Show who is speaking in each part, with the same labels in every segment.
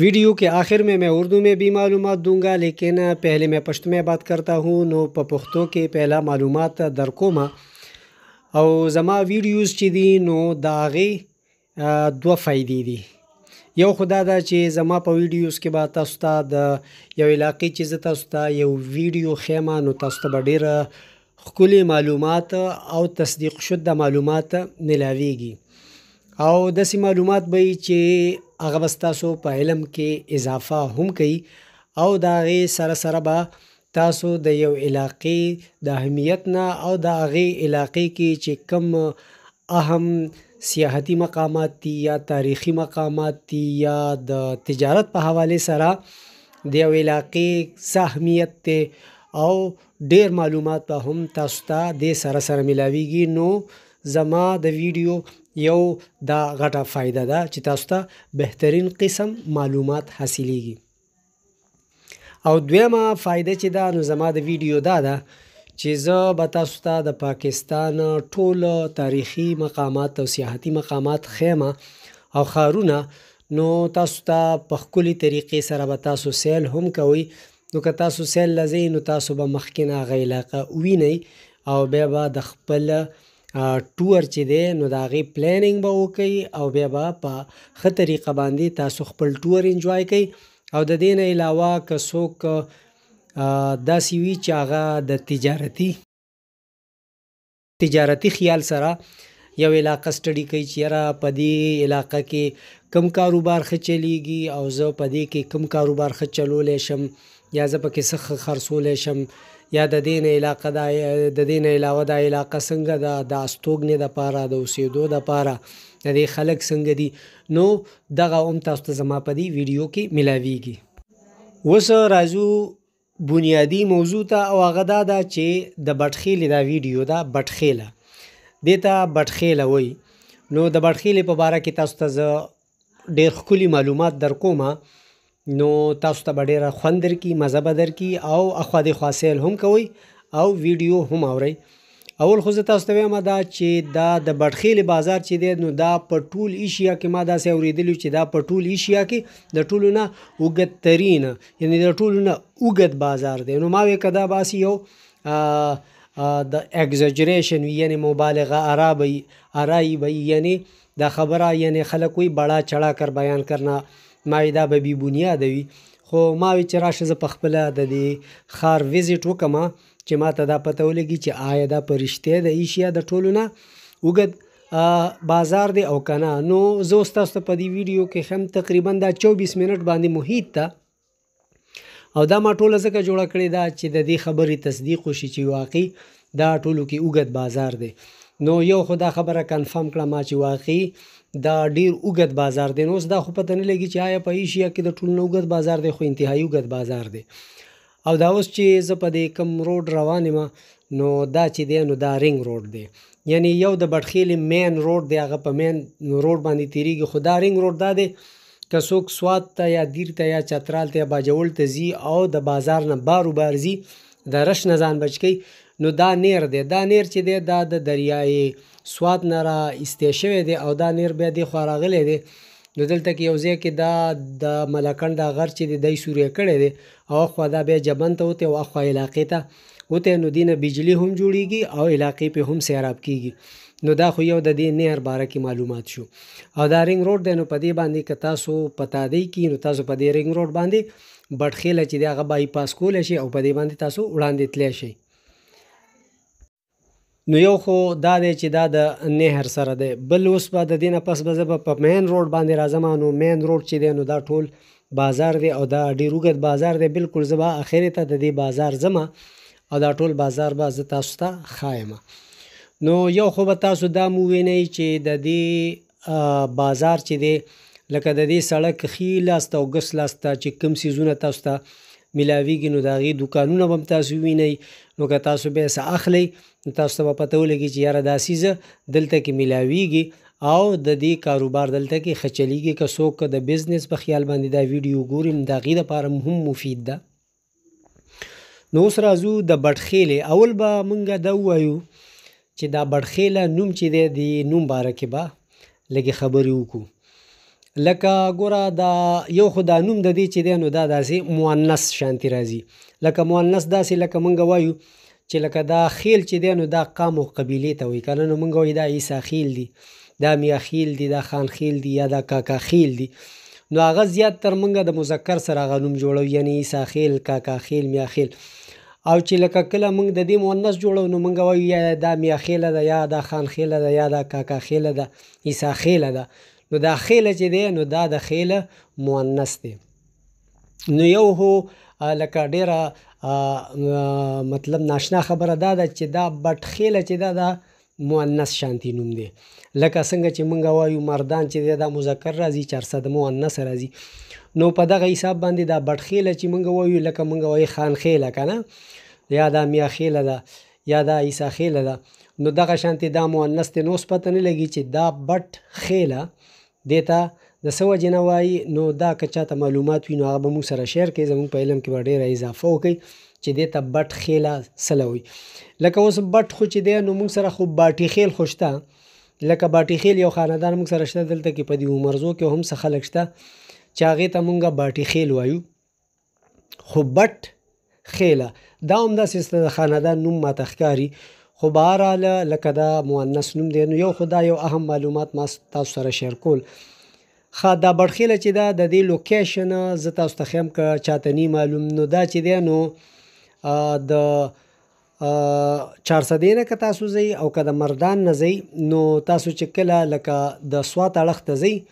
Speaker 1: वीडियो के आखिर में मैं उर्दू में भी मालूम दूंगा लेकिन पहले मैं पश्तो में बात करता हूँ नो पपुख्तो के पहला मालूम दरकोमा او زما ویډیوز چې دي نو داغه دوه فائدې دي یو خدا دا چې زما په ویډیوز کې به تاسو ته د یو علاقې چې تاسو ته یو ویډیو خیمه نو تاسو ته ډیره خولي معلومات او تصدیق شوه د معلومات ملاويږي او داسې معلومات به چې هغه بستاسو په علم کې اضافه هم کوي او دا غي سره سره به تاسو د یو علاقې د اهمیت نه او د هغه علاقې کې چې کم اهم سیاحتي مقامات دي یا تاریخي مقامات دي یا د تجارت په حواله سره د یو علاقې ساهمیت ته او ډیر معلومات به هم تاسو ته د سره سره ملاويږي نو زما د ویډیو یو دا غټه فایده ده چې تاسو ته بهترین قسم معلومات حاصلېږي او دویمه فایده چې دا نو زما د ویډیو دا ده چې زه به تاسو ته د پاکستان ټول تاریخي مقامات او سیاحتي مقامات خیمه او خارونه نو تاسو ته په خولي طریقې سره به تاسو سیل هم کوي نو که تاسو سیل لزئ نو تاسو به مخکینه غیلاقه وینئ او بیا به د خپل ټور چې دی نو د هغې پلانینګ به وکړئ او بیا به په ښه طریقه باندې تاسو خپل ټور انجوای کړئ او د دې نه علاوه که څوک داسې وي چې هغه د تجارتي تجارتي خیال سره یو علاقه سټډي کوي چې یاره په دې علاقه کې کم کاروبار ښه چلیږي او زه په دې کې کم کاروبار ښه چلولی شم یا زه پکې څه ښه خرڅولی شم یا د دین علاقه دا د دین علاوه دا علاقه څنګه دا د استوګنې د پاره د اوسېدو د پاره د دې خلک څنګه دي نو دغه هم تاسو ته زما په دې ویډیو کې ملاويږي وس راځو بنیادی موضوع ته او هغه دا ده چې د بټخیل دا ویډیو دا بټخیله دیتا بټخیله وای نو د بټخیلې په اړه کې تاسو ته ډېر ښکلي معلومات درکومه نو تاسو ته ډیره خوندر کی مزه بدر کی او اخوا د خاصیل هم کوي او ویډیو هم اوري اول خو تاسو ته ما دا چې دا د بټخیل بازار چې دی نو دا په ټول ایشیا کې ما دا سه اوریدل چې دا په ټول ایشیا کې د ټولو نه وګت ترين یعنی د ټولو نه وګت بازار دی نو ما وې کدا باسي یو د اگزاجریشن یعنی مبالغه عربی عرایي یعنی دا خبره یعنی خلک وی بڑا چڑا کر بیان کرنا مایدا به بی بنیاد وي خو ما وی چې راشه زه په خپل د دې خار ویزټ وکم چې ما ته دا پته ولګي چې آیا دا پرشته د ایشیا د ټولو نه وګد بازار دی او کنه نو زه تاسو په دې ویډیو کې هم تقریبا دا 24 منټ باندې محیط ته او دا ما ټوله ځکه جوړه کړې ده چې د دې خبرې تصدیق وشي چې واقعي دا ټولو کې اوږد بازار دی نو یو خدا خبره کنفرم کړه ما چې واقعي دا ډیر اوګد بازار دی نو اوس دا خو پته نه لګي چې آیا په ایشیا کې د ټول نوګد بازار دی خو انتهایی اوګد بازار دی او دا اوس چې ز په دې کم روډ روان ما نو دا چې دی نو دا رینګ روډ دی یعنی یو د بټخیل مین روډ دی هغه په مین روډ باندې تیریږي خدا رینګ روډ دا دی که څوک سواد ته یا دیر ته یا چترال ته یا باجول ته زی او د بازار نه بارو بارزي د رش نه ځان بچکی نو دا نیر دی دا نیر چې دی دا د دریای سواد نه را ایستې شوی دی او دا نیر بیا دی خوا راغلی دی نو دلته کې یو ځای کې دا د ملکن دا غر چې دی دی سوریه کړی دی او خوا دا بیا جبن ته وته او خوا علاقې ته وته نو دینه بجلی هم جوړیږي او علاقې په هم سیراب کیږي نو دا خو یو د دې نیر باره کې معلومات شو او دا رنګ روډ دی نو په دې باندې که تاسو پتا دی کې نو تاسو په دې رنګ روډ باندې بټخېله چې دغه بای پاس کول شي او په دې باندې تاسو وړاندې تلی شئ نو یو خو دا دی چې دا د نهر سره دی بل اوس به د دینه پس به زه به په مین روډ باندې راځم نو مین روډ چې دی نو دا ټول بازار دی او دا ډیر وګت بازار دی بالکل زه به اخر ته د دې بازار زما او دا ټول بازار به زه تاسو ته خایم نو یو خو به تاسو دا مو وینئ چې د دې بازار چې دی لکه د دې سړک خیل است او غس لاست چې کم سیزونه تاسو ته ملاویږي نو دا غي دکانونه هم تاسو وینئ نو که تاسو به سه اخلي تاسو ته پته ولګي چې یاره دا سیزه دلته کې ملاويږي او د دې کاروبار دلته کې خچلېږي که څوک د بزنس په خیال باندې دا ویډیو ګورم دا غي لپاره مهم مفید ده نو اوس راځو د بټخېلې اول به مونږه دا وایو چې دا بټخېله نوم چې دی د نوم باره کې به لګي خبرې وکړو لکه ګوره دا یو خدای نوم د دې چې دی نو دا داسې مؤنث شانتی راځي لکه مؤنث داسې لکه مونږ وایو چې لکه دا خیل چې دی نو دا قام او قبيله ته وي کله نو مونږ وایو دا عیسی خیل دی دا میا خیل دی دا خان خیل دی یا دا کاکا خیل دی نو هغه زیات تر مونږه د مذکر سره غنوم جوړو یعنی عیسی خیل کاکا خیل میا خیل او چې لکه کله موږ د دې مؤنث جوړو نو موږ وایو یا دا میا خیل ده یا دا خان خیل ده یا دا کاکا خیل ده عیسی خیل ده نو دا خیل چې دی نو دا د خیل مؤنث دی نو یو هو لکه ډیره مطلب ناشنا خبره دا ده چې دا بټ خیل چې دا دا مؤنث شانتی نوم دی لکه څنګه چې مونږ وایو مردان چې دا مذکر راځي 400 مؤنث راځي نو په دغه حساب باندې دا بټ خیل چې مونږ وایو لکه مونږ وایي خان خیل کنه یا دا میا خیل ده یا دا عیسی خیل ده نو دغه شانتی دا مؤنث ته نو سپته نه لګي چې دا بټ خیله دې ته د څه وجې نه وایي نو دا که چاته معلومات وي نو هغه به موږ سره شیر کوي زموږ په علم کې به ډېره اضافه وکړي چې دې ته بټ خېله څه وي لکه اوس بټ خو چې دی نو موږ سره خو باټي خېل خو شته لکه باټي خېل یو خاندان موږ سره شته دلته کې په دې عمرزو کې هم څه خلک شته چې هغې ته موږ باټي خېل وایو خو بټ خېله دا هم داسې د خاندان نوم ماته ښکاري خو بهر لکه دا مؤنث نوم دی نو یو خدای یو اهم معلومات ما تاسو سره شیر کول خا دا برخیله چې دا د دې لوکیشن ز تاسو ته هم که چاته نی معلوم نو دا چې دی نو د 400 نه که تاسو زی او که د مردان نه زی نو تاسو چې کله لکه د سوات اړخ ته زی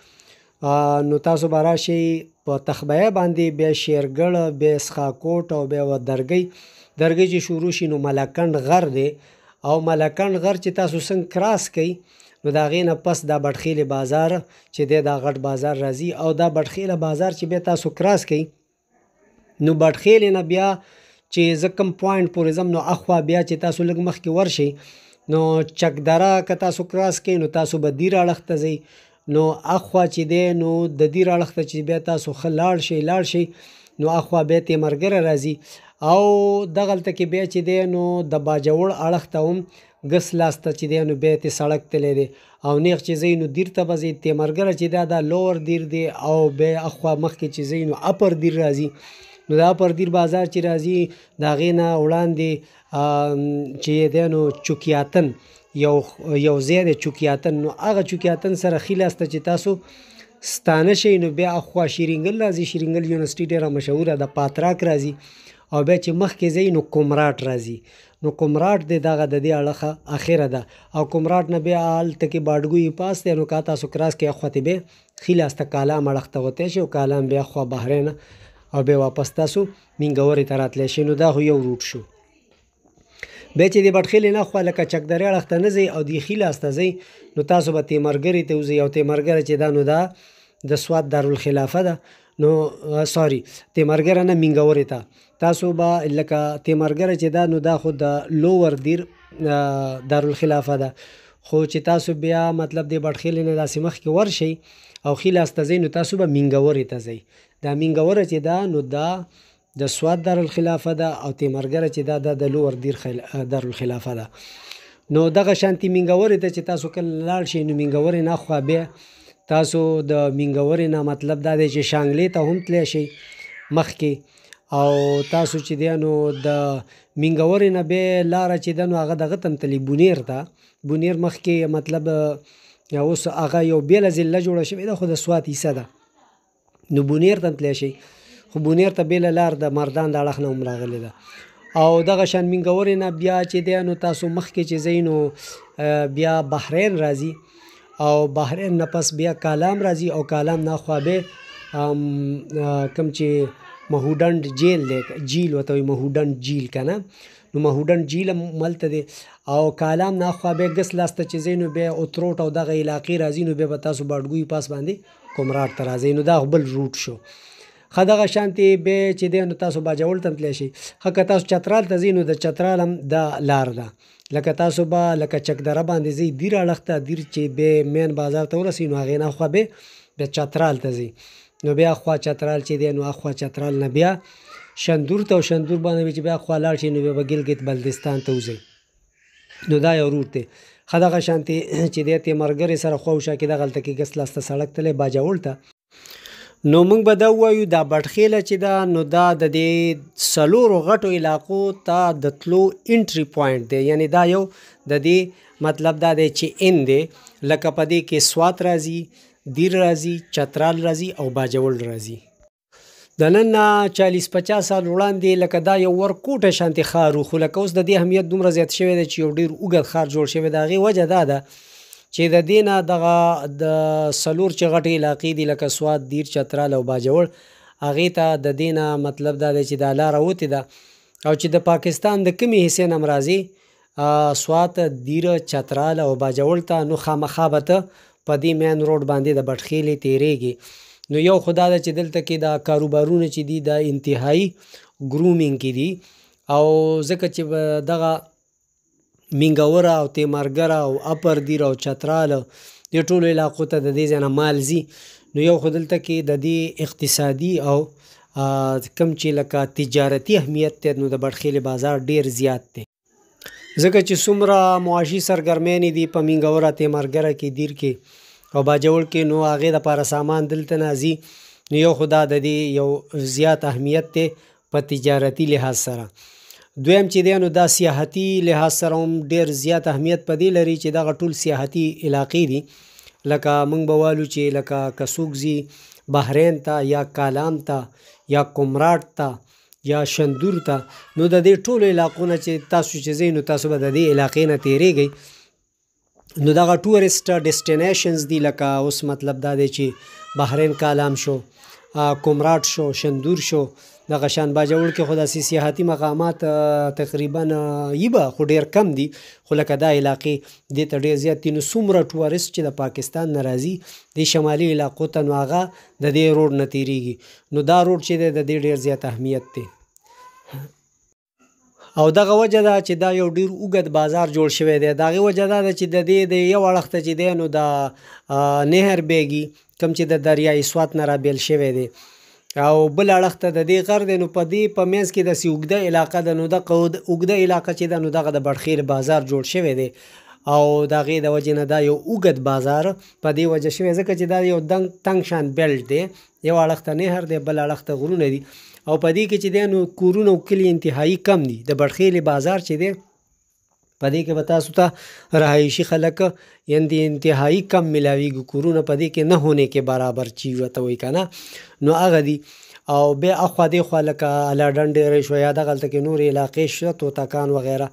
Speaker 1: نو تاسو به راشي په تخبیه باندې به شیرګړ به سخاکوټ او به ودرګي درګي چې شروع شي نو ملکند غر دی او ملکند غر چې تاسو څنګه کراس کئ نو دا غینه پس دا بټخیل بازار چې دا غټ بازار راځي او دا بټخیل بازار چې به تاسو کراس کئ نو بټخیل نه بیا چې زکم پوینټ پورې زم نو اخوا بیا چې تاسو لګ مخ کې ورشي نو چکدره که تاسو کراس کئ نو تاسو به دی راړخ ته ځئ نو اخوا چې دی نو د دی راړخ ته چې بیا تاسو خلاړ شي لاړ شي نو اخوا به ته مرګره راځي او دغلته کې بیا چې دی نو د باجوړ اړخ ته هم ګس لاس ته چې دی نو بیا ته سړک تللی دی او نیغ چې ځي نو دیر ته به ځي تې مرګره چې دا دا لور دیر دی او بیا اخوا مخکې چې ځي نو اپر دیر راځي نو دا اپر دیر بازار چې راځي د هغې نه وړاندې چې دی نو چوکیاتن یو یو ځای دی چوکیاتن نو هغه چوکیاتن سره ښي لاس ته چې تاسو ستانه شي نو بیا اخوا شیرینګل راځي شیرینګل یونیورسيټي ډیره مشهوره ده پاتراک راځي او بیا چې مخکې ځي نو کومراټ راځي نو کومراټ د دغه د دې اړخه اخیره ده او کومراټ نه بیا آل تکي باډګوي پاس ته نو کاته سو کراس کې اخوته به خلاص ته کالام اړخته وته شي او کالام بیا خو بهرین او بیا واپس تاسو منګوري تراتل شي نو دا خو یو روټ شو به چې د بټخیل نه خو لکه چکدرې اړخته نه زی او دی خیل استازي نو تاسو به تیمرګری ته وزي او تیمرګر چې دا نو دا د سواد دارالخلافه ده دا نو سوري تیمرګر نه منګوري ته تاسو به لکه تیمرګره چې دا نو دا خو د لوور دیر دارالخلافه ده دا. خو چې تاسو بیا مطلب د بډخیل نه داسې مخ کې ورشي او خیل استزین نو تاسو به منګورې ته ځئ دا منګوره چې دا نو دا د سواد دارالخلافه ده دا او تیمرګره چې دا د لوور دیر خل... دارالخلافه ده دا نو دغه شانتي منګورې ته چې تاسو کله لاړ شئ نو منګورې نه خو بیا تاسو د منګورې نه مطلب دا دی چې شانګلې ته هم تلی شئ مخکې او تاسو چې دی نو د منګورې نه به لار چې دی نو هغه دغه تم تلی بونیر ته بونیر مخ کې مطلب اوس هغه یو بیل ځله جوړه شوې ده خو د سوات یې ده نو بونیر تم تلی شي خو بونیر ته بیل لار د مردان د اړخ نه مراغله ده او دغه شان منګورې نه بیا چې دی نو تاسو مخ کې چې زینو بیا بحرین راځي او بحرین نه پس بیا کالام راځي او کالام نه خوابه کم چې مهوډنډ جیل دی جیل وته وي مهوډنډ جیل کنه نو مهوډن جیل ملته دی او کالام ناخوا به غس لاسته چې زینو به اوتروټ او دغه علاقې راځي نو به تاسو باډګوي پاس باندې کومراټ تر راځي نو دا بل روټ شو خدغه شانتي به چې دی نو تاسو باجول تم تللی شي حق تاسو چترال ته زینو د چترال هم د لار ده لکه تاسو به لکه چک دره باندې زی دیر اړخته دیر چې به مین بازار ته ورسینو هغه نه خو به د چترال ته زی نو بیا خوا چترال چې دی نو خوا چترال نه بیا شندور ته او شندور باندې چې بیا خوا لاړ شي نو بیا ګلګت بلدستان ته وځي نو دا یو روټ دی خدغه شانتي چې دی ته مرګري سره خو شا کې د غلطه کې غس لاسته سړک تله باجا ولته نو موږ به دا وایو دا بټخیله چې دا نو دا د دې سلور غټو علاقو ته د تلو انټری پوینټ دی یعنی دا یو د دې مطلب دا دی چې ان دی لکه پدې کې سوات راځي دیر راځي چترال راځي او باجوړ راځي د نن 40 50 سال وړاندې لکه دا یو ورکوټه شانتي خارو خو لکه اوس د دې اهمیت دومره زیات شوی دی چې یو ډیر اوګد خار جوړ شوی دا غي وجه دا ده چې د دینه دغه د سلور چې غټي علاقې دي لکه سواد دیر چترال او باجوړ اغه ته د دینه مطلب دا دی چې د لار وته ده او چې د پاکستان د کمی حصے نمرازي سواد دیر چترال او باجوړ ته نو خامخابته په دې مین روډ باندې د بټخیلې تیریږي نو یو خدا د چې دلته کې د کاروبارونه چې دي د انتهایی ګرومینګ کې دي او ځکه چې دغه مینګوره او تیمارګره او اپر دیر او چترال د ټولو علاقو ته د دې ځنه مال زی نو یو خدلته کې د دې اقتصادي او کم چې لکه تجارتی اهمیت ته نو د بټخیل بازار ډیر زیات دی ځکه چې څومره معاشي سرګرمیانې دي په مینګوره تیمارګره کې دیر کې او باجوړ کې نو هغه د پاره سامان دلته نازي نو یو خدا د دې یو زیات اهمیت ته په تجارتي لحاظ سره دویم چې دی نو دا سیاحتي لحاظ سره هم ډیر زیات اهمیت پدې لري چې دا ټول سیاحتي علاقې دي لکه موږ به والو چې لکه کسوګزي بحرین ته یا کالام ته یا کومراټ ته یا شندور ته نو د دې ټولو علاقو نه چې تاسو چې زینو تاسو به د دې علاقې نه تیریږئ نو دا ټورست ډیسټینیشنز دی لکه اوس مطلب دا دی چې بحرین کالام شو کومراټ شو شندور شو د غشان باجوړ کې خو داسې سیاحتي مقامات تقریبا یبه خو ډیر کم دي خو لکه دا علاقې د ته ډیر زیات تین سومره ټوریست چې د پاکستان ناراضي د شمالي علاقو ته نواغه د دې روډ نتیریږي نو دا روډ چې د دې ډیر زیات اهمیت دی او دغه وجه دا چې دا یو ډیر اوږد بازار جوړ شوی دی دغه وجه دا چې د دې د یو اړخ ته چې دی نو د نهر بیګي کوم چې د دریای سوات نه را بیل شوی دی او بل اړخ ته د دې غر دی نو په دې په منځ کې داسې اوږده علاقه ده نو دغه اوږده علاقه چې ده نو دغه د بډخیر بازار جوړ شوی دی او دا غي د وجې نه دا یو اوګد بازار په دی وجه شوی ځکه چې دا یو دنګ تنگ شان بیلټ دی یو اړخته نه هر دی بل اړخته غرونه دي او په دې کې چې د نو کورونو کلی انتهایی کم دي د بړخیل بازار چې دی پدې کې به تاسو ته رهایشي خلک یندي انتهایی کم ملاویږي کورونه پدې کې نه هونه کې برابر چی وته وي کنه نو هغه دی او به اخوا دی خو لکه الاډن ډېر شو یاد غلطه کې نور علاقې شته توتکان وغیرہ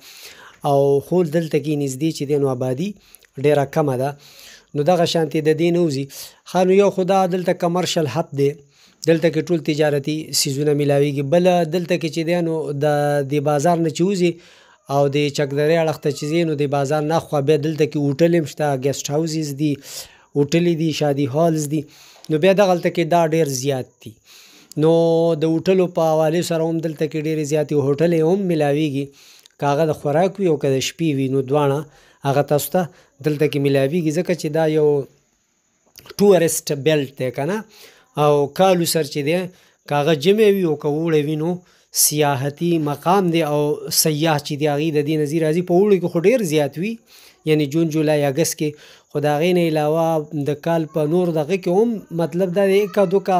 Speaker 1: او خول دلته کې نږدې چې د آبادی ډېره کمه ده نو دغه شانتي د دین اوزي خانو یو خدا دلته کمرشل حب دی دلته کې ټول تجارتي سیزونه ملاويږي بل دلته کې چې دینو د دی بازار نه چوزي او د چکدرې اړخ ته چې نو د بازار نه خو به دلته کې هوټل هم شته ګیسټ هاوسز دي هوټل دي شادي هالز دي نو بیا د غلطه کې دا ډیر زیات دي نو د هوټلو په حواله سره هم دلته کې ډیر زیات هوټل هم ملاويږي کاغه د خوراک وي او که د شپې وي نو دوانه هغه تاسو ته دلته کې ملاويږي ځکه چې دا یو ټورست بیلټ دی کنه او کالو سر چې دی کاغه جمع وي او که وړې وینو سیاحتي مقام دی او سیاح چې دی هغه د دې نظیر راځي په وړو کې ډیر زیات وي یعنی جون جولای اگست کې خداغې نه علاوه د کال په نور دغه کې هم مطلب دا دی کا دوکا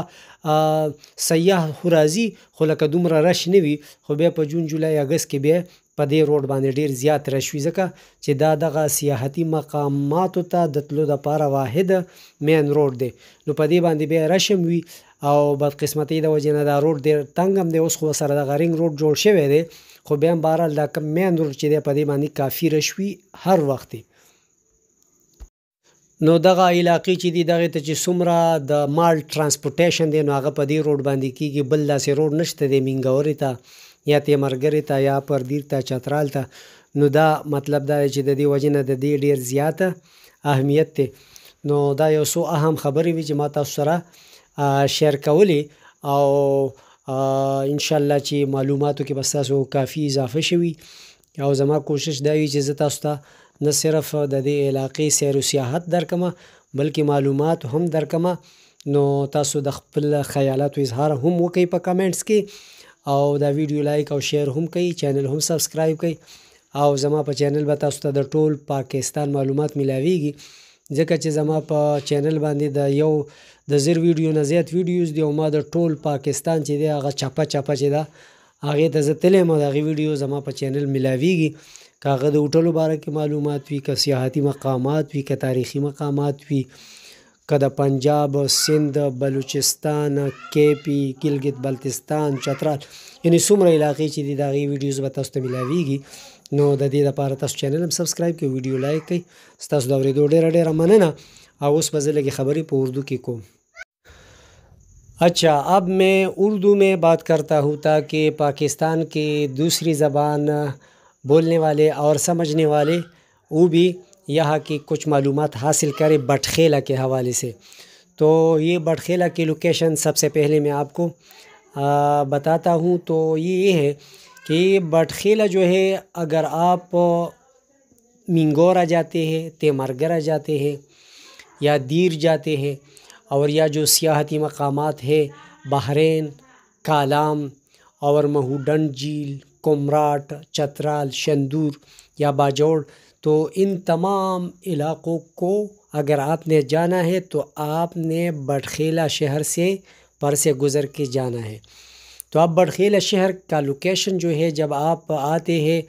Speaker 1: سیاح خرازي خو لکه دومره رش نه وي خو بیا په جون جولای اگست کې بیا په دې روډ باندې ډیر زیات رش وي ځکه چې دا دغه سیاحتي مقامات ته د تلو د پاره واحد مین روډ دی نو په دې باندې بیا رشم وي او بدقسمتۍ د وجې نه دا روډ ډېر تنګ هم دی اوس خو سره د غرینګ روډ جوړ شوی دی خو بیا هم بهرحال دا کم مین روډ چې دی په دې باندې کافي رش وي هر وخت نو دغه علاقې چې دی دغه ته چې څومره د مال ترانسپورټیشن دی نو هغه په دې روډ باندې کیږي بل داسې روډ نشته دی مینګوري ته یا ته مرګري ته یا پردیر ته چترال ته نو دا مطلب دا چې د دې وجې نه د دې ډیر زیاته اهمیت دی نو دا یو څو اهم خبرې وي چې ما تاسو سره شیر کولی او ان شاء الله چې معلوماتو کې بس تاسو کافی اضافه شوي او زما کوشش دا وي چې زه تاسو ته نه صرف د دې علاقې سیر او سیاحت درکمه بلکې معلومات هم درکمه نو تاسو د خپل خیالاتو اظهار هم وکړئ په کمنټس کې او دا ویډیو لایک او شیر هم کړئ چینل هم سبسکرایب کړئ او زما په چینل به تاسو ته د ټول پاکستان معلومات ملاويږي ځکه چې زما په چینل باندې د یو د زیر ویډیو نه زیات ویډیوز دی او ما د ټول پاکستان چې دی هغه چپا چپا چې دا هغه ته زتلې ما د ویډیو زما په چینل ملاویږي کاغه د هوټلو باره کې معلومات وی ک سیاحتي مقامات وی ک تاریخي مقامات وی ک د پنجاب سند بلوچستان کیپی گلگت بلتستان چترال یعنی څومره علاقې چې دی دا غي ویډیوز به تاسو ته ملاویږي نو د دې لپاره تاسو چینل هم سبسکرایب کړئ ویډیو لایک کړئ سبسکرائب کی ویڈیو لائک کی مننه او اس مزل کی خبرې په اردو کې کوم اچھا اب میں اردو میں بات کرتا ہوں تاکہ پاکستان کی دوسری زبان بولنے والے اور سمجھنے والے وہ بھی یہاں کی کچھ معلومات حاصل کرے بٹخیلا کے حوالے سے تو یہ بٹخیلا کی لوکیشن سب سے پہلے میں آپ کو بتاتا ہوں تو یہ یہ ہے کہ بٹھیلا جو ہے اگر آپ منگورا جاتے ہیں تیمرگرہ جاتے ہیں یا دیر جاتے ہیں اور یا جو سیاحتی مقامات ہے بحرین کالام اور مہوڈنجیل کمراٹ چترال شندور یا باجوڑ تو ان تمام علاقوں کو اگر آپ نے جانا ہے تو آپ نے بٹخیلا شہر سے پر سے گزر کے جانا ہے تو اب بڑخیل شہر کا لوکیشن جو ہے جب آپ آتے ہیں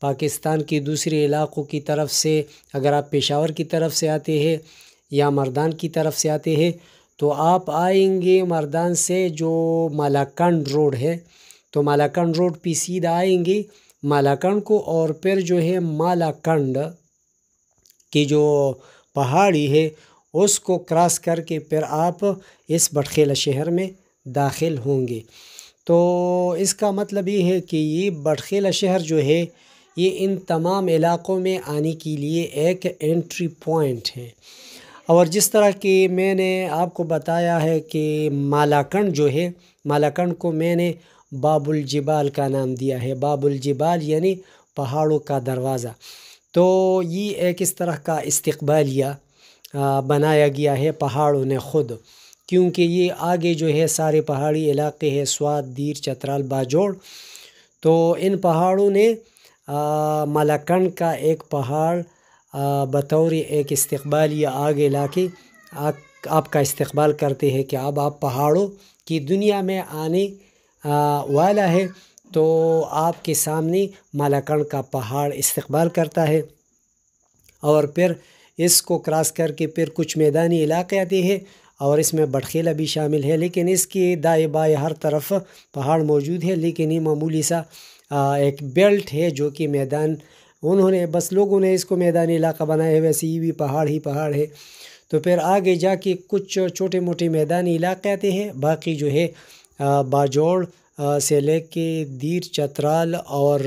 Speaker 1: پاکستان کی دوسرے علاقوں کی طرف سے اگر آپ پشاور کی طرف سے آتے ہیں یا مردان کی طرف سے آتے ہیں تو آپ آئیں گے مردان سے جو مالاکنڈ روڈ ہے تو مالاکنڈ روڈ پہ سیدھا آئیں گے مالاکنڈ کو اور پھر جو ہے مالاکنڈ کی جو پہاڑی ہے اس کو کراس کر کے پھر آپ اس بڑخیلہ شہر میں داخل ہوں گے تو اس کا مطلب یہ ہے کہ یہ بڑخیلا شہر جو ہے یہ ان تمام علاقوں میں آنے کے لیے ایک انٹری پوائنٹ ہے اور جس طرح کہ میں نے آپ کو بتایا ہے کہ مالاکنڈ جو ہے مالاکنڈ کو میں نے باب الجبال کا نام دیا ہے باب الجبال یعنی پہاڑوں کا دروازہ تو یہ ایک اس طرح کا استقبالیہ بنایا گیا ہے پہاڑوں نے خود کیونکہ یہ آگے جو ہے سارے پہاڑی علاقے ہیں سواد دیر چترال باجوڑ تو ان پہاڑوں نے مالاکنڈ کا ایک پہاڑ بطور ایک استقبال یا آگے علاقے آپ کا استقبال کرتے ہیں کہ اب آپ پہاڑوں کی دنیا میں آنے والا ہے تو آپ کے سامنے مالاکنڈ کا پہاڑ استقبال کرتا ہے اور پھر اس کو کراس کر کے پھر کچھ میدانی علاقے آتے ہیں اور اس میں بٹخیلا بھی شامل ہے لیکن اس کی دائیں بائیں ہر طرف پہاڑ موجود ہے لیکن یہ معمولی سا ایک بیلٹ ہے جو کہ میدان انہوں نے بس لوگوں نے اس کو میدانی علاقہ بنایا ہے ویسے یہ بھی پہاڑ ہی پہاڑ ہے تو پھر آگے جا کے کچھ چھوٹے موٹے میدانی علاقے ہیں باقی جو ہے باجوڑ سے لے کے دیر چترال اور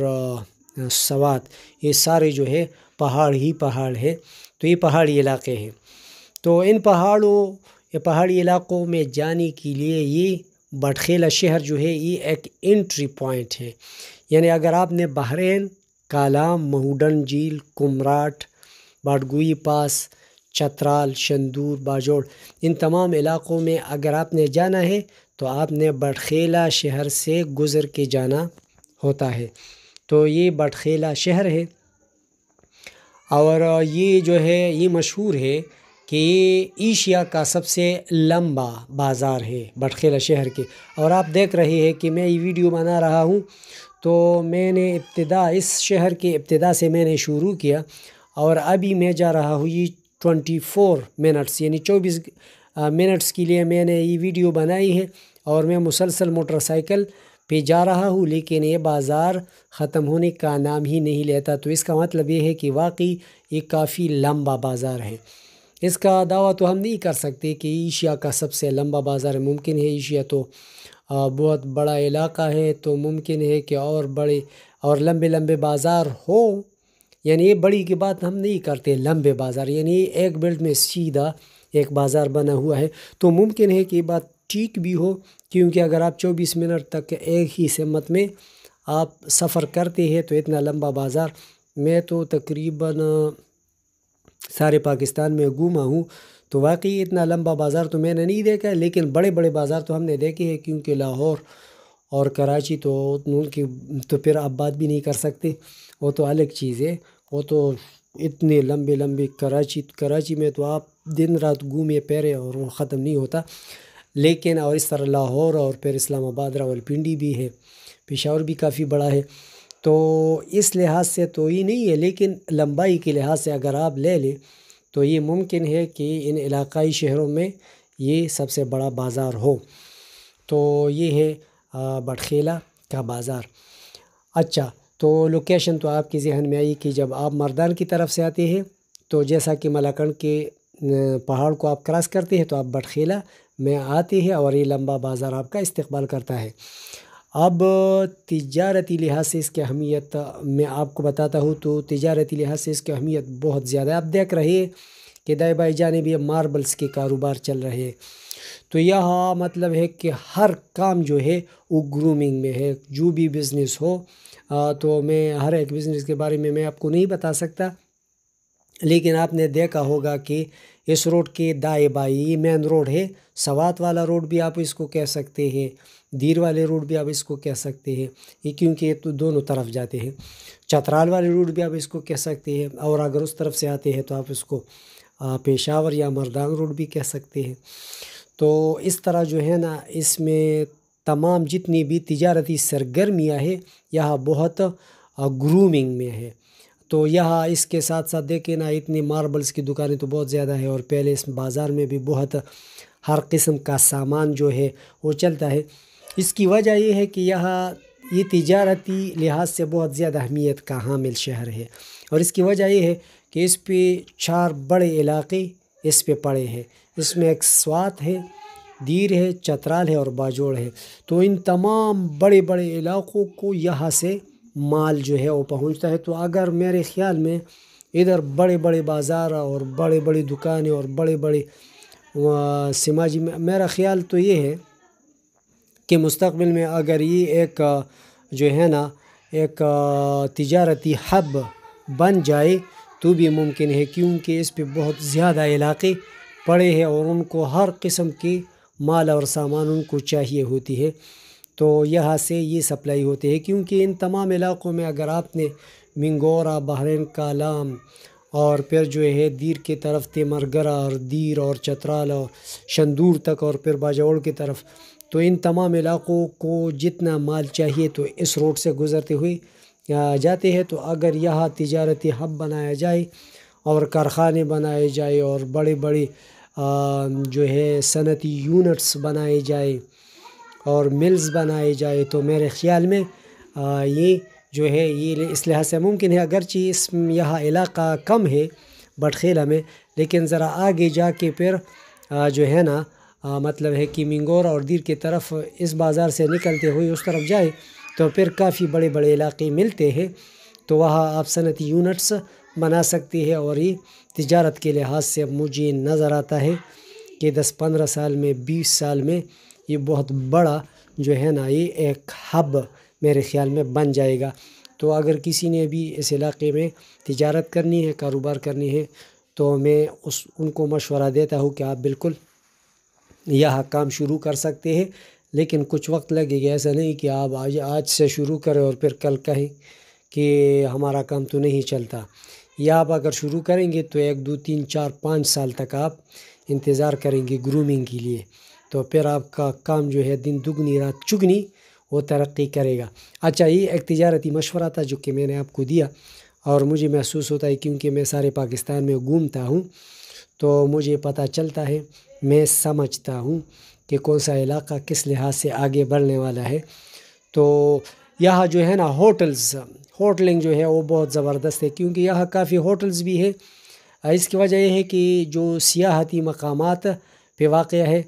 Speaker 1: سوات یہ سارے جو ہے پہاڑ ہی پہاڑ ہے تو یہ پہاڑی علاقے ہیں تو ان پہاڑوں یہ پہاڑی علاقوں میں جانے کے لیے یہ بٹخیلہ شہر جو ہے یہ ایک انٹری پوائنٹ ہے یعنی اگر آپ نے بحرین کالام مہوڈن جھیل کمراٹ باڈگوئی پاس چترال شندور باجوڑ ان تمام علاقوں میں اگر آپ نے جانا ہے تو آپ نے بٹخیلہ شہر سے گزر کے جانا ہوتا ہے تو یہ بٹخیلہ شہر ہے اور یہ جو ہے یہ مشہور ہے کہ یہ ایشیا کا سب سے لمبا بازار ہے بٹخیلا شہر کے اور آپ دیکھ رہے ہیں کہ میں یہ ویڈیو بنا رہا ہوں تو میں نے ابتدا اس شہر کے ابتدا سے میں نے شروع کیا اور ابھی میں جا رہا ہوں یہ ٹونٹی فور منٹس یعنی چوبیس منٹس کے لیے میں نے یہ ویڈیو بنائی ہے اور میں مسلسل موٹر سائیکل پہ جا رہا ہوں لیکن یہ بازار ختم ہونے کا نام ہی نہیں لیتا تو اس کا مطلب یہ ہے کہ واقعی یہ کافی لمبا بازار ہے اس کا دعویٰ تو ہم نہیں کر سکتے کہ ایشیا کا سب سے لمبا بازار ممکن ہے ایشیا تو بہت بڑا علاقہ ہے تو ممکن ہے کہ اور بڑے اور لمبے لمبے بازار ہو یعنی یہ بڑی کی بات ہم نہیں کرتے لمبے بازار یعنی ایک بلڈ میں سیدھا ایک بازار بنا ہوا ہے تو ممکن ہے کہ یہ بات ٹھیک بھی ہو کیونکہ اگر آپ چوبیس منٹ تک ایک ہی سمت میں آپ سفر کرتے ہیں تو اتنا لمبا بازار میں تو تقریباً سارے پاکستان میں گھوما ہوں تو واقعی اتنا لمبا بازار تو میں نے نہیں دیکھا لیکن بڑے بڑے بازار تو ہم نے دیکھے ہیں کیونکہ لاہور اور کراچی تو ان کی تو پھر آپ بات بھی نہیں کر سکتے وہ تو الگ چیز ہے وہ تو اتنے لمبے لمبے کراچی کراچی میں تو آپ دن رات گھومے پیرے اور وہ ختم نہیں ہوتا لیکن اور اس طرح لاہور اور پھر اسلام آباد راول پنڈی بھی ہے پشاور بھی کافی بڑا ہے تو اس لحاظ سے تو یہ نہیں ہے لیکن لمبائی کے لحاظ سے اگر آپ لے لیں تو یہ ممکن ہے کہ ان علاقائی شہروں میں یہ سب سے بڑا بازار ہو تو یہ ہے بٹخیلا کا بازار اچھا تو لوکیشن تو آپ کی ذہن میں آئی کہ جب آپ مردان کی طرف سے آتے ہیں تو جیسا کہ ملاکنڈ کے پہاڑ کو آپ کراس کرتے ہیں تو آپ بٹخیلا میں آتے ہیں اور یہ لمبا بازار آپ کا استقبال کرتا ہے اب تجارتی لحاظ سے اس کی اہمیت میں آپ کو بتاتا ہوں تو تجارتی لحاظ سے اس کی اہمیت بہت زیادہ ہے آپ دیکھ رہے کہ دائیں بائی جانے بھی ماربلس کے کاروبار چل رہے ہیں تو یہاں مطلب ہے کہ ہر کام جو ہے وہ گرومنگ میں ہے جو بھی بزنس ہو تو میں ہر ایک بزنس کے بارے میں میں آپ کو نہیں بتا سکتا لیکن آپ نے دیکھا ہوگا کہ اس روڈ کے دائیں بائی مین روڈ ہے سوات والا روڈ بھی آپ اس کو کہہ سکتے ہیں دیر والے روڈ بھی آپ اس کو کہہ سکتے ہیں یہ کیونکہ یہ تو دونوں طرف جاتے ہیں چترال والے روڈ بھی آپ اس کو کہہ سکتے ہیں اور اگر اس طرف سے آتے ہیں تو آپ اس کو پشاور یا مردان روڈ بھی کہہ سکتے ہیں تو اس طرح جو ہے نا اس میں تمام جتنی بھی تجارتی سرگرمیاں ہیں یہاں بہت گرومنگ میں ہے تو یہاں اس کے ساتھ ساتھ دیکھیں نا اتنی ماربلس کی دکانیں تو بہت زیادہ ہے اور پہلے اس بازار میں بھی بہت ہر قسم کا سامان جو ہے وہ چلتا ہے اس کی وجہ یہ ہے کہ یہاں یہ تجارتی لحاظ سے بہت زیادہ اہمیت کا حامل شہر ہے اور اس کی وجہ یہ ہے کہ اس پہ چار بڑے علاقے اس پہ پڑے ہیں اس میں ایک سوات ہے دیر ہے چترال ہے اور باجوڑ ہے تو ان تمام بڑے بڑے علاقوں کو یہاں سے مال جو ہے وہ پہنچتا ہے تو اگر میرے خیال میں ادھر بڑے بڑے بازار اور بڑے بڑے دکانیں اور بڑے بڑے سماجی میرا خیال تو یہ ہے کہ مستقبل میں اگر یہ ایک جو ہے نا ایک تجارتی ہب بن جائے تو بھی ممکن ہے کیونکہ اس پہ بہت زیادہ علاقے پڑے ہیں اور ان کو ہر قسم کی مال اور سامان ان کو چاہیے ہوتی ہے تو یہاں سے یہ سپلائی ہوتی ہے کیونکہ ان تمام علاقوں میں اگر آپ نے منگورا بحرین کالام اور پھر جو ہے دیر کے طرف تیمرگرہ اور دیر اور چترال اور شندور تک اور پھر باجوڑ کی طرف تو ان تمام علاقوں کو جتنا مال چاہیے تو اس روڈ سے گزرتے ہوئے جاتے ہیں تو اگر یہاں تجارتی ہب بنایا جائے اور کارخانے بنائے جائے اور بڑے بڑے جو ہے صنعتی یونٹس بنائے جائے اور ملز بنائے جائے تو میرے خیال میں یہ جو ہے یہ اس لحاظ سے ممکن ہے اگرچہ اس یہاں علاقہ کم ہے بٹخیلہ میں لیکن ذرا آگے جا کے پھر جو ہے نا مطلب ہے کہ منگور اور دیر کے طرف اس بازار سے نکلتے ہوئے اس طرف جائے تو پھر کافی بڑے بڑے علاقے ملتے ہیں تو وہاں آپ صنعتی یونٹس بنا سکتے ہیں اور یہ تجارت کے لحاظ سے اب مجھے نظر آتا ہے کہ دس پندرہ سال میں بیس سال میں یہ بہت بڑا جو ہے نا یہ ایک ہب میرے خیال میں بن جائے گا تو اگر کسی نے بھی اس علاقے میں تجارت کرنی ہے کاروبار کرنی ہے تو میں اس ان کو مشورہ دیتا ہوں کہ آپ بالکل یا کام شروع کر سکتے ہیں لیکن کچھ وقت لگے گا ایسا نہیں کہ آپ آج آج سے شروع کریں اور پھر کل کہیں کہ ہمارا کام تو نہیں چلتا یا آپ اگر شروع کریں گے تو ایک دو تین چار پانچ سال تک آپ انتظار کریں گے گرومنگ کے لیے تو پھر آپ کا کام جو ہے دن دگنی رات چگنی وہ ترقی کرے گا اچھا یہ ایک تجارتی مشورہ تھا جو کہ میں نے آپ کو دیا اور مجھے محسوس ہوتا ہے کیونکہ میں سارے پاکستان میں گھومتا ہوں تو مجھے پتہ چلتا ہے میں سمجھتا ہوں کہ کون سا علاقہ کس لحاظ سے آگے بڑھنے والا ہے تو یہاں جو ہے نا ہوٹلز ہوٹلنگ جو ہے وہ بہت زبردست ہے کیونکہ یہاں کافی ہوٹلز بھی ہے اس کی وجہ یہ ہے کہ جو سیاحتی مقامات پہ واقع ہے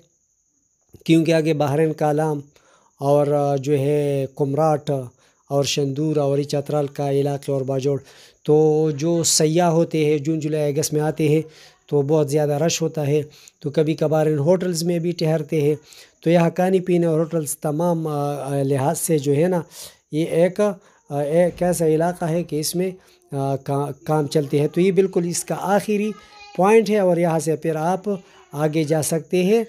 Speaker 1: کیونکہ آگے بحرین کالام اور جو ہے کمراٹ اور شندور اور چترال کا علاقے اور باجوڑ تو جو سیاح ہوتے ہیں جون جولائی اگست میں آتے ہیں تو بہت زیادہ رش ہوتا ہے تو کبھی کبھار ان ہوٹلز میں بھی ٹھہرتے ہیں تو یہاں کھانے پینے اور ہوٹلز تمام لحاظ سے جو ہے نا یہ ایک ایسا علاقہ ہے کہ اس میں کام چلتے ہیں تو یہ بالکل اس کا آخری پوائنٹ ہے اور یہاں سے پھر آپ آگے جا سکتے ہیں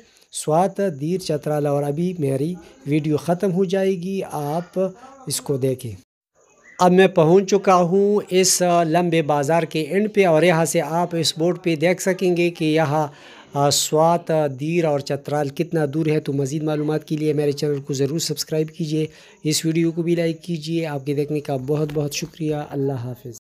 Speaker 1: سوات دیر چترالہ اور ابھی میری ویڈیو ختم ہو جائے گی آپ اس کو دیکھیں اب میں پہنچ چکا ہوں اس لمبے بازار کے اینڈ پہ اور یہاں سے آپ اس بورڈ پہ دیکھ سکیں گے کہ یہاں سوات دیر اور چترال کتنا دور ہے تو مزید معلومات کے لیے میرے چینل کو ضرور سبسکرائب کیجیے اس ویڈیو کو بھی لائک کیجیے آپ کے دیکھنے کا بہت بہت شکریہ اللہ حافظ